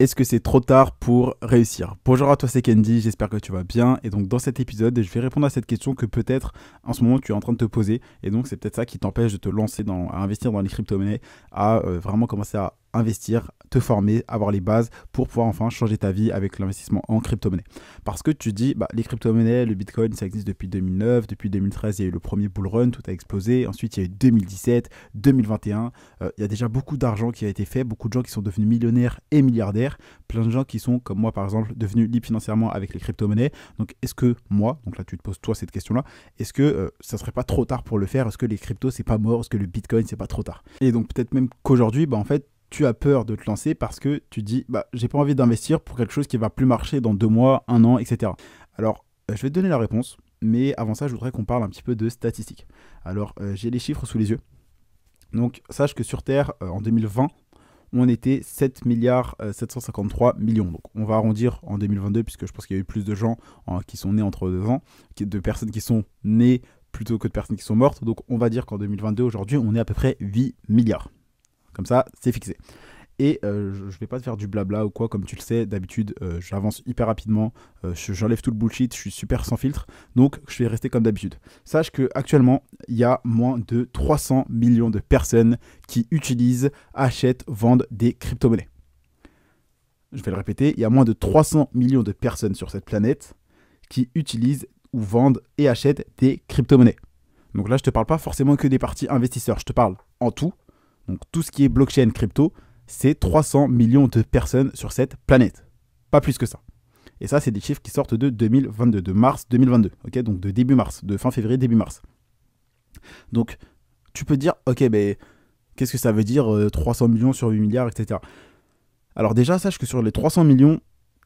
est-ce que c'est trop tard pour réussir Bonjour à toi, c'est Candy, j'espère que tu vas bien. Et donc dans cet épisode, je vais répondre à cette question que peut-être en ce moment tu es en train de te poser. Et donc c'est peut-être ça qui t'empêche de te lancer dans, à investir dans les crypto-monnaies, à euh, vraiment commencer à investir, te former, avoir les bases pour pouvoir enfin changer ta vie avec l'investissement en crypto-monnaie. Parce que tu dis, bah, les crypto-monnaies, le bitcoin, ça existe depuis 2009, depuis 2013, il y a eu le premier bull run, tout a explosé. Ensuite, il y a eu 2017, 2021. Euh, il y a déjà beaucoup d'argent qui a été fait, beaucoup de gens qui sont devenus millionnaires et milliardaires, plein de gens qui sont, comme moi par exemple, devenus libres financièrement avec les crypto-monnaies. Donc, est-ce que moi, donc là, tu te poses toi cette question-là, est-ce que euh, ça serait pas trop tard pour le faire Est-ce que les cryptos, c'est pas mort Est-ce que le bitcoin, c'est pas trop tard Et donc, peut-être même qu'aujourd'hui, bah, en fait, tu as peur de te lancer parce que tu dis bah j'ai pas envie d'investir pour quelque chose qui va plus marcher dans deux mois, un an, etc. Alors euh, je vais te donner la réponse, mais avant ça je voudrais qu'on parle un petit peu de statistiques. Alors euh, j'ai les chiffres sous les yeux. Donc sache que sur Terre euh, en 2020 on était 7 milliards 753 millions. Donc on va arrondir en 2022 puisque je pense qu'il y a eu plus de gens hein, qui sont nés entre deux ans, de personnes qui sont nées plutôt que de personnes qui sont mortes. Donc on va dire qu'en 2022 aujourd'hui on est à peu près 8 milliards. Comme ça, c'est fixé. Et euh, je ne vais pas te faire du blabla ou quoi, comme tu le sais, d'habitude, euh, j'avance hyper rapidement, euh, j'enlève tout le bullshit, je suis super sans filtre, donc je vais rester comme d'habitude. Sache que actuellement, il y a moins de 300 millions de personnes qui utilisent, achètent, vendent des crypto-monnaies. Je vais le répéter, il y a moins de 300 millions de personnes sur cette planète qui utilisent ou vendent et achètent des crypto-monnaies. Donc là, je te parle pas forcément que des parties investisseurs, je te parle en tout donc tout ce qui est blockchain, crypto, c'est 300 millions de personnes sur cette planète. Pas plus que ça. Et ça, c'est des chiffres qui sortent de 2022, de mars 2022, ok Donc de début mars, de fin février, début mars. Donc tu peux dire, ok, mais qu'est-ce que ça veut dire 300 euh, millions sur 8 milliards, etc. Alors déjà, sache que sur les 300 millions,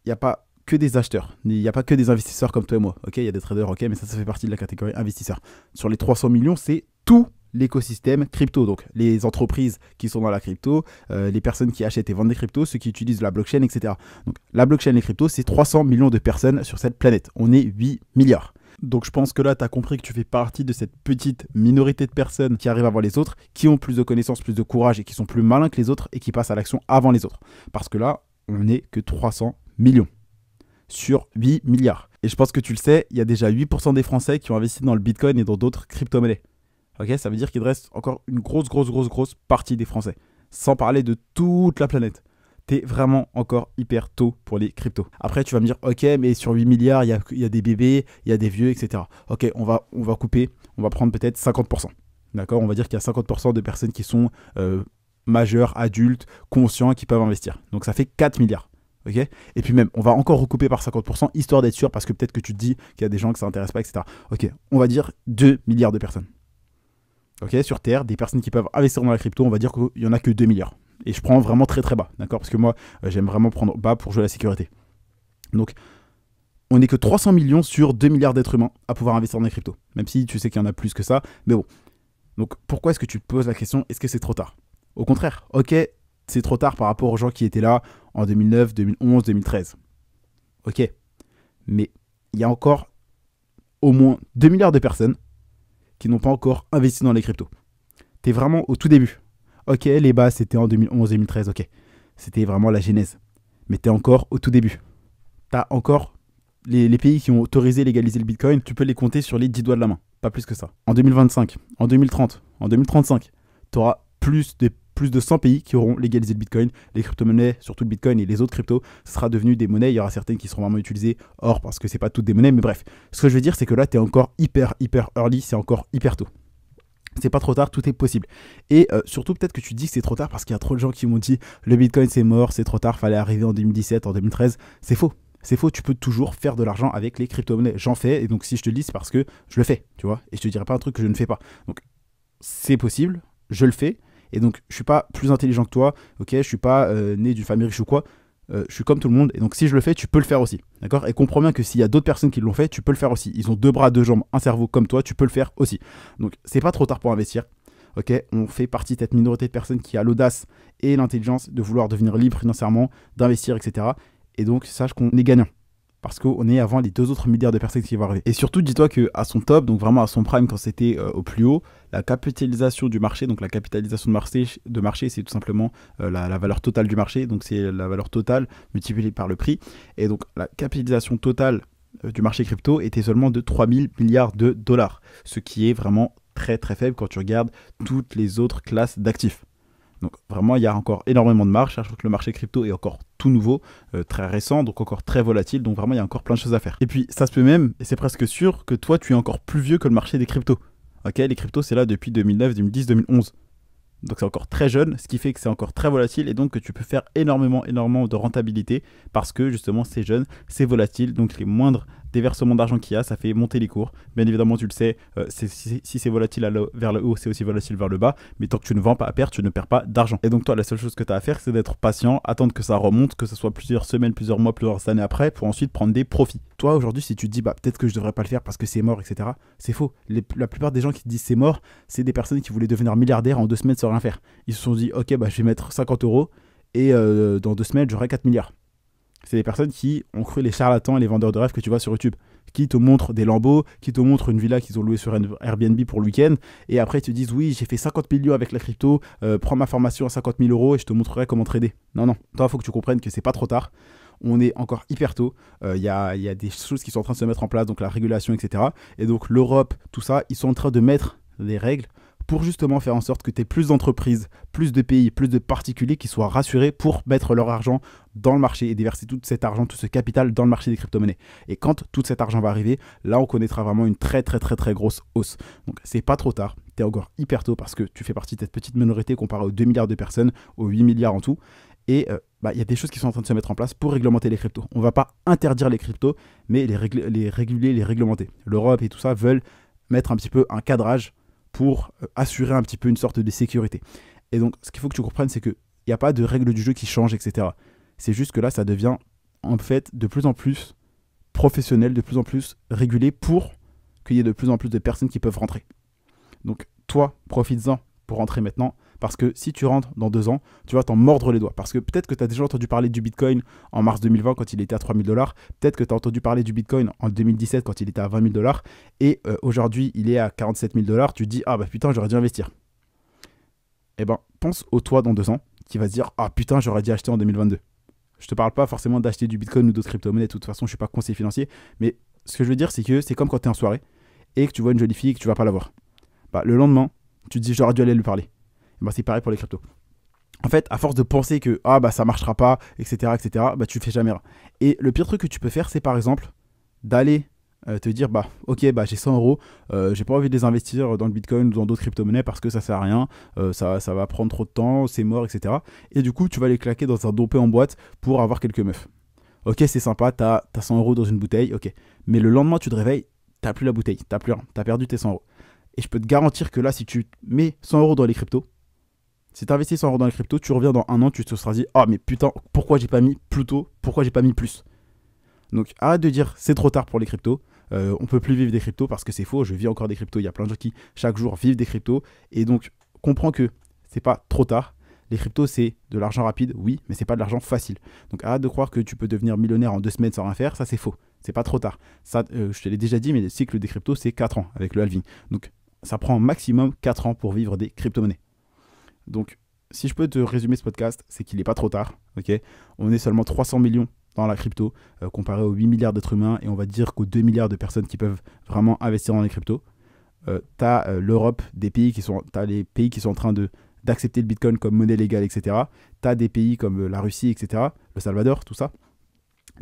il n'y a pas que des acheteurs, il n'y a pas que des investisseurs comme toi et moi, ok Il y a des traders, ok, mais ça, ça fait partie de la catégorie investisseurs. Sur les 300 millions, c'est tout l'écosystème crypto, donc les entreprises qui sont dans la crypto, euh, les personnes qui achètent et vendent des cryptos, ceux qui utilisent la blockchain, etc. Donc la blockchain, les cryptos, c'est 300 millions de personnes sur cette planète. On est 8 milliards. Donc je pense que là, tu as compris que tu fais partie de cette petite minorité de personnes qui arrivent avant les autres, qui ont plus de connaissances, plus de courage et qui sont plus malins que les autres et qui passent à l'action avant les autres. Parce que là, on n'est que 300 millions sur 8 milliards. Et je pense que tu le sais, il y a déjà 8% des Français qui ont investi dans le Bitcoin et dans d'autres crypto-monnaies ok ça veut dire qu'il reste encore une grosse, grosse, grosse, grosse partie des Français. Sans parler de toute la planète. T'es vraiment encore hyper tôt pour les cryptos. Après, tu vas me dire, ok, mais sur 8 milliards, il y a, y a, des bébés, il y a des vieux, etc. Ok, on va, on va couper, on va prendre peut-être 50%. D'accord On va dire qu'il y a 50% de personnes qui sont euh, majeures, adultes, conscients, qui peuvent investir. Donc ça fait 4 milliards. ok et puis même, on va encore recouper par 50%, histoire d'être sûr, parce que peut-être que tu te dis qu'il y a des gens que ça intéresse pas, etc. Ok, on va dire 2 milliards de personnes. Ok, sur Terre, des personnes qui peuvent investir dans la crypto, on va dire qu'il n'y en a que 2 milliards. Et je prends vraiment très très bas, d'accord Parce que moi, euh, j'aime vraiment prendre bas pour jouer à la sécurité. Donc, on n'est que 300 millions sur 2 milliards d'êtres humains à pouvoir investir dans la crypto. Même si tu sais qu'il y en a plus que ça, mais bon. Donc, pourquoi est-ce que tu te poses la question est-ce que c'est trop tard Au contraire, ok, c'est trop tard par rapport aux gens qui étaient là en 2009, 2011, 2013. Ok. Mais il y a encore au moins 2 milliards de personnes n'ont pas encore investi dans les cryptos. Tu es vraiment au tout début. Ok, les bas, c'était en 2011-2013, ok. C'était vraiment la genèse. Mais tu es encore au tout début. Tu as encore les, pays qui ont autorisé, légaliser le Bitcoin, tu peux les compter sur les 10 doigts de la main. Pas plus que ça. En 2025, en 2030, en 2035, tu auras plus de plus de 100 pays qui auront légalisé le Bitcoin, les crypto-monnaies, surtout le Bitcoin et les autres cryptos, ce sera devenu des monnaies. Il y aura certaines qui seront vraiment utilisées, or parce que c'est pas toutes des monnaies, mais bref. Ce que je veux dire, c'est que là, tu es encore hyper, hyper early, c'est encore hyper tôt. C'est pas trop tard, tout est possible. Et euh, surtout, peut-être que tu dis que c'est trop tard parce qu'il y a trop de gens qui m'ont dit le Bitcoin c'est mort, c'est trop tard, fallait arriver en 2017, en 2013. C'est faux. C'est faux, tu peux toujours faire de l'argent avec les crypto-monnaies. J'en fais, et donc si je te le dis, c'est parce que je le fais, tu vois. Et je te dirai pas un truc que je ne fais pas. Donc c'est possible, je le fais, et donc, je suis pas plus intelligent que toi, ok, je suis pas euh, né d'une famille riche ou quoi. Euh, je suis comme tout le monde, et donc si je le fais, tu peux le faire aussi. D'accord Et comprends bien que s'il y a d'autres personnes qui l'ont fait, tu peux le faire aussi. Ils ont deux bras, deux jambes, un cerveau comme toi, tu peux le faire aussi. Donc c'est pas trop tard pour investir. Ok On fait partie de cette minorité de personnes qui a l'audace et l'intelligence de vouloir devenir libre financièrement, d'investir, etc. Et donc sache qu'on est gagnant parce qu'on est avant les deux autres milliards de personnes qui vont arriver. Et surtout, dis-toi qu'à son top, donc vraiment à son prime quand c'était euh, au plus haut, la capitalisation du marché, donc la capitalisation de marché, c'est tout simplement euh, la, valeur totale du marché, donc c'est la valeur totale multipliée par le prix. Et donc la capitalisation totale euh, du marché crypto était seulement de 3000 milliards de dollars, ce qui est vraiment très très faible quand tu regardes toutes les autres classes d'actifs. Donc vraiment, il y a encore énormément de marge. Je trouve que le marché crypto est encore tout nouveau, euh, très récent, donc encore très volatile. Donc vraiment, il y a encore plein de choses à faire. Et puis, ça se peut même, et c'est presque sûr, que toi, tu es encore plus vieux que le marché des cryptos. Ok, les cryptos, c'est là depuis 2009, 2010, 2011. Donc c'est encore très jeune, ce qui fait que c'est encore très volatile et donc que tu peux faire énormément, énormément de rentabilité parce que justement c'est jeune, c'est volatile, donc les moindres des versements d'argent qu'il y a, ça fait monter les cours. Bien évidemment, tu le sais, euh, si, c'est volatile vers le haut, c'est aussi volatile vers le bas, mais tant que tu ne vends pas à perte, tu ne perds pas d'argent. Et donc toi, la seule chose que tu as à faire, c'est d'être patient, attendre que ça remonte, que ce soit plusieurs semaines, plusieurs mois, plusieurs années après, pour ensuite prendre des profits. Toi, aujourd'hui, si tu te dis, bah peut-être que je devrais pas le faire parce que c'est mort, etc., c'est faux. la plupart des gens qui te disent c'est mort, c'est des personnes qui voulaient devenir milliardaires en deux semaines sans rien faire. Ils se sont dit, ok, bah je vais mettre 50 euros et euh, dans deux semaines, j'aurai 4 milliards c'est des personnes qui ont cru les charlatans et les vendeurs de rêves que tu vois sur YouTube, qui te montrent des lambeaux, qui te montrent une villa qu'ils ont louée sur Airbnb pour le week-end, et après ils te disent oui, j'ai fait 50 millions avec la crypto, euh, prends ma formation à 50 000 euros et je te montrerai comment trader. Non, non, toi, il faut que tu comprennes que c'est pas trop tard on est encore hyper tôt. Euh, il y, a, y, a, des choses qui sont en train de se mettre en place, donc la régulation, etc. Et donc l'Europe, tout ça, ils sont en train de mettre des règles pour justement faire en sorte que tu aies plus d'entreprises, plus de pays, plus de particuliers qui soient rassurés pour mettre leur argent dans le marché et déverser tout cet argent, tout ce capital dans le marché des crypto-monnaies. Et quand tout cet argent va arriver, là on connaîtra vraiment une très très très très grosse hausse. Donc c'est pas trop tard, Tu es encore hyper tôt parce que tu fais partie de cette petite minorité comparée aux 2 milliards de personnes, aux 8 milliards en tout. Et euh, bah, il y a des choses qui sont en train de se mettre en place pour réglementer les cryptos. On ne va pas interdire les cryptos, mais les réguler, les réglementer. L'Europe et tout ça veulent mettre un petit peu un cadrage pour euh, assurer un petit peu une sorte de sécurité. Et donc, ce qu'il faut que tu comprennes, c'est qu'il n'y a pas de règles du jeu qui changent, etc. C'est juste que là, ça devient en fait de plus en plus professionnel, de plus en plus régulé pour qu'il y ait de plus en plus de personnes qui peuvent rentrer. Donc, toi, profites-en pour rentrer maintenant. Parce que si tu rentres dans deux ans, tu vas t'en mordre les doigts. Parce que peut-être que tu as déjà entendu parler du Bitcoin en mars 2020 quand il était à 3000 dollars. Peut-être que tu as entendu parler du Bitcoin en 2017 quand il était à 20 000 dollars. Et euh, aujourd'hui, il est à 47 000 dollars. Tu te dis, ah bah putain, j'aurais dû investir. Eh ben, pense au toi dans deux ans qui va se dire, ah putain, j'aurais dû acheter en 2022. Je te parle pas forcément d'acheter du Bitcoin ou d'autres crypto-monnaies. De toute façon, je suis pas conseiller financier. Mais ce que je veux dire, c'est que c'est comme quand tu es en soirée et que tu vois une jolie fille et que tu vas pas la voir. Bah, le lendemain, tu te dis j'aurais dû aller lui parler. Bah, c'est pareil pour les cryptos. En fait, à force de penser que ah bah ça marchera pas, etc., etc., bah tu fais jamais rien. Et le pire truc que tu peux faire, c'est par exemple d'aller euh, te dire bah ok bah j'ai 100 euros, euh, j'ai pas envie de les investir dans le Bitcoin ou dans d'autres crypto-monnaies parce que ça sert à rien, euh, ça, va prendre trop de temps, c'est mort, etc. Et du coup, tu vas les claquer dans un dopé en boîte pour avoir quelques meufs. Ok, c'est sympa, tu as 100 euros dans une bouteille, ok. Mais le lendemain, tu te réveilles, tu t'as plus la bouteille, tu t'as plus rien, as perdu tes 100 euros. Et je peux te garantir que là, si tu mets 100 euros dans les cryptos, si tu investis 100 euros dans les crypto, tu reviens dans un an, tu te seras dit Ah, oh, mais putain, pourquoi j'ai pas mis plus tôt Pourquoi j'ai pas mis plus Donc arrête de dire c'est trop tard pour les cryptos. Euh, on peut plus vivre des cryptos parce que c'est faux. Je vis encore des cryptos. Il y a plein de gens qui, chaque jour, vivent des cryptos. Et donc, comprends que c'est pas trop tard. Les cryptos, c'est de l'argent rapide, oui, mais c'est pas de l'argent facile. Donc arrête de croire que tu peux devenir millionnaire en deux semaines sans rien faire. Ça, c'est faux. C'est pas trop tard. Ça, euh, je te l'ai déjà dit, mais le cycle des cryptos, c'est 4 ans avec le halving. Donc ça prend maximum 4 ans pour vivre des crypto-monnaies. Donc, si je peux te résumer ce podcast, c'est qu'il n'est pas trop tard. ok On est seulement 300 millions dans la crypto euh, comparé aux 8 milliards d'êtres humains et on va dire qu'aux 2 milliards de personnes qui peuvent vraiment investir dans les cryptos. Euh, tu as euh, l'Europe, des pays qui sont, les pays qui sont en train d'accepter le Bitcoin comme monnaie légale, etc. Tu as des pays comme la Russie, etc. Le Salvador, tout ça.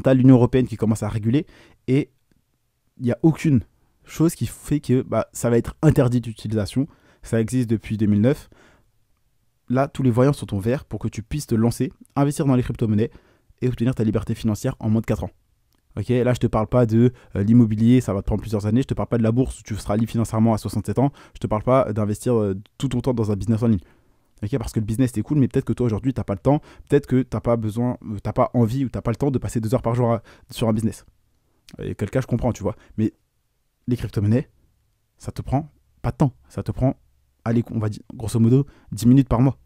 Tu as l'Union européenne qui commence à réguler et il n'y a aucune chose qui fait que bah, ça va être interdit d'utilisation. Ça existe depuis 2009. Là, tous les voyants sont en vert pour que tu puisses te lancer, investir dans les crypto-monnaies et obtenir ta liberté financière en moins de 4 ans. Ok, là je te parle pas de euh, l'immobilier, ça va te prendre plusieurs années, je te parle pas de la bourse tu seras libre financièrement à 67 ans, je te parle pas d'investir euh, tout ton temps dans un business en ligne. Ok, parce que le business c'est cool, mais peut-être que toi aujourd'hui n'as pas le temps, peut-être que t'as pas besoin, euh, t'as pas envie ou t'as pas le temps de passer deux heures par jour sur un business. Et quel cas je comprends, tu vois. Mais les crypto-monnaies, ça te prend pas de temps, ça te prend allez, on va dire, grosso modo, 10 minutes par mois.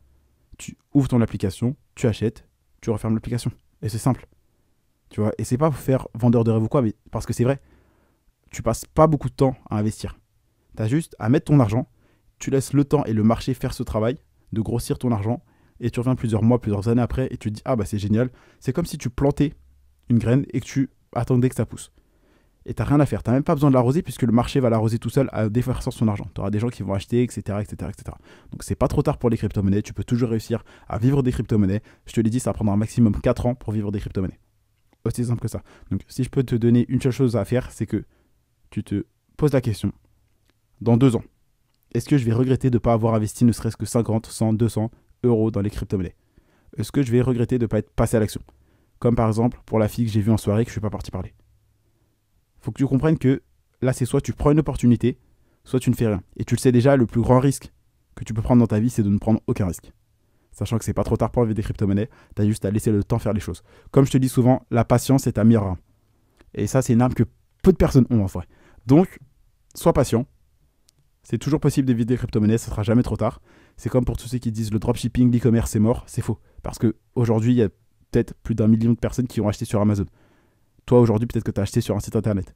Tu ouvres ton application, tu achètes, tu refermes l'application. Et c'est simple. Tu vois, et c'est pas faire vendeur de rêve ou quoi, mais parce que c'est vrai. Tu passes pas beaucoup de temps à investir. Tu as juste à mettre ton argent, tu laisses le temps et le marché faire ce travail de grossir ton argent, et tu reviens plusieurs mois, plusieurs années après, et tu te dis, ah bah c'est génial. C'est comme si tu plantais une graine et que tu attendais que ça pousse et t'as rien à faire. T'as même pas besoin de l'arroser puisque le marché va l'arroser tout seul à défaire son argent. Tu auras des gens qui vont acheter, etc., etc., etc. Donc c'est pas trop tard pour les crypto-monnaies. Tu peux toujours réussir à vivre des crypto-monnaies. Je te l'ai dit, ça prendra un maximum 4 ans pour vivre des crypto-monnaies. Aussi simple que ça. Donc si je peux te donner une seule chose à faire, c'est que tu te poses la question. Dans deux ans, est-ce que je vais regretter de ne pas avoir investi ne serait-ce que 50, 100, 200 euros dans les crypto-monnaies Est-ce que je vais regretter de ne pas être passé à l'action Comme par exemple pour la fille que j'ai vue en soirée que je suis pas parti parler faut que tu comprennes que là, c'est soit tu prends une opportunité, soit tu ne fais rien. Et tu le sais déjà, le plus grand risque que tu peux prendre dans ta vie, c'est de ne prendre aucun risque. Sachant que c'est pas trop tard pour enlever des crypto-monnaies, tu as juste à laisser le temps faire les choses. Comme je te dis souvent, la patience est ta meilleure Et ça, c'est une arme que peu de personnes ont en vrai. Donc, sois patient. C'est toujours possible d'éviter les crypto-monnaies, ce sera jamais trop tard. C'est comme pour tous ceux qui disent le dropshipping, l'e-commerce, c'est mort, c'est faux. Parce qu'aujourd'hui, il y a peut-être plus d'un million de personnes qui ont acheté sur Amazon toi aujourd'hui peut-être que tu as acheté sur un site internet.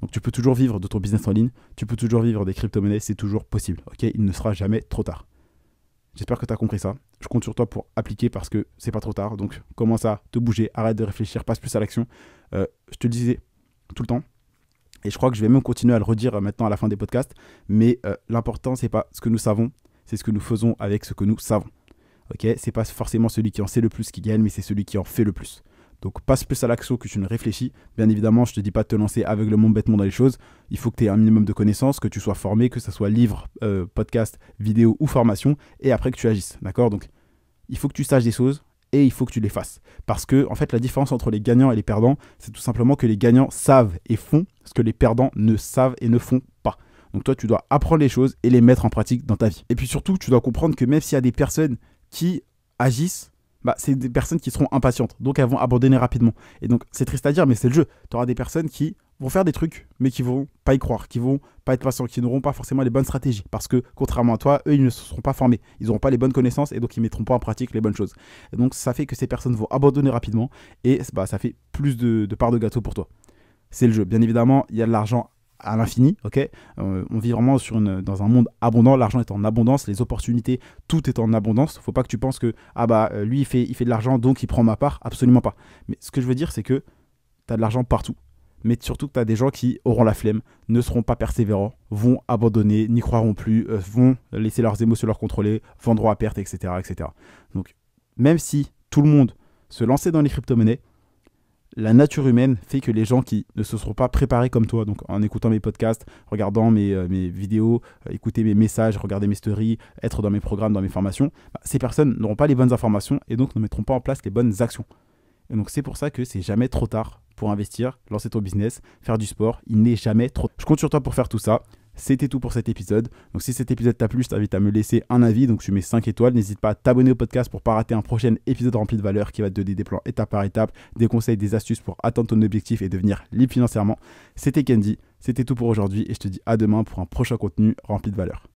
Donc tu peux toujours vivre de ton business en ligne, tu peux toujours vivre des crypto-monnaies, c'est toujours possible. Ok, il ne sera jamais trop tard. J'espère que tu as compris ça. Je compte sur toi pour appliquer parce que c'est pas trop tard. Donc commence à te bouger, arrête de réfléchir, passe plus à l'action. Euh, je te le disais tout le temps. Et je crois que je vais même continuer à le redire euh, maintenant à la fin des podcasts. Mais euh, l'important, c'est pas ce que nous savons, c'est ce que nous faisons avec ce que nous savons. Ok, c'est pas forcément celui qui en sait le plus qui gagne, mais c'est celui qui en fait le plus. Donc passe plus à l'axo que tu ne réfléchis. Bien évidemment, je te dis pas de te lancer aveuglement bêtement dans les choses. Il faut que tu aies un minimum de connaissances, que tu sois formé, que ce soit livre, euh, podcast, vidéo ou formation, et après que tu agisses. D'accord Donc il faut que tu saches des choses et il faut que tu les fasses. Parce que en fait, la différence entre les gagnants et les perdants, c'est tout simplement que les gagnants savent et font ce que les perdants ne savent et ne font pas. Donc toi, tu dois apprendre les choses et les mettre en pratique dans ta vie. Et puis surtout, tu dois comprendre que même s'il y a des personnes qui agissent bah, c'est des personnes qui seront impatientes, donc elles vont abandonner rapidement. Et donc, c'est triste à dire, mais c'est le jeu. Tu auras des personnes qui vont faire des trucs, mais qui vont pas y croire, qui vont pas être patients, qui n'auront pas forcément les bonnes stratégies, parce que contrairement à toi, eux, ils ne se seront pas formés, ils n'auront pas les bonnes connaissances, et donc ils mettront pas en pratique les bonnes choses. Et donc, ça fait que ces personnes vont abandonner rapidement, et bah, ça fait plus de, de parts de gâteau pour toi. C'est le jeu. Bien évidemment, il y a de l'argent à l'infini, ok euh, On vit vraiment sur une, dans un monde abondant, l'argent est en abondance, les opportunités, tout est en abondance. Faut pas que tu penses que ah bah euh, lui il fait, il fait de l'argent donc il prend ma part, absolument pas. Mais ce que je veux dire c'est que tu as de l'argent partout. Mais surtout que tu as des gens qui auront la flemme, ne seront pas persévérants, vont abandonner, n'y croiront plus, euh, vont laisser leurs émotions leur contrôler, vendront à perte, etc. etc. Donc même si tout le monde se lançait dans les crypto-monnaies, la nature humaine fait que les gens qui ne se seront pas préparés comme toi, donc en écoutant mes podcasts, regardant mes, euh, vidéos, euh, écouter mes messages, regarder mes stories, être dans mes programmes, dans mes formations, bah, ces personnes n'auront pas les bonnes informations et donc ne mettront pas en place les bonnes actions. Et donc c'est pour ça que c'est jamais trop tard pour investir, lancer ton business, faire du sport, il n'est jamais trop. Je compte sur toi pour faire tout ça. C'était tout pour cet épisode. Donc si cet épisode t'a plu, je t'invite à me laisser un avis. Donc tu mets 5 étoiles. N'hésite pas à t'abonner au podcast pour ne pas rater un prochain épisode rempli de valeur qui va te donner des plans étape par étape, des conseils, des astuces pour atteindre ton objectif et devenir libre financièrement. C'était Candy. C'était tout pour aujourd'hui et je te dis à demain pour un prochain contenu rempli de valeur.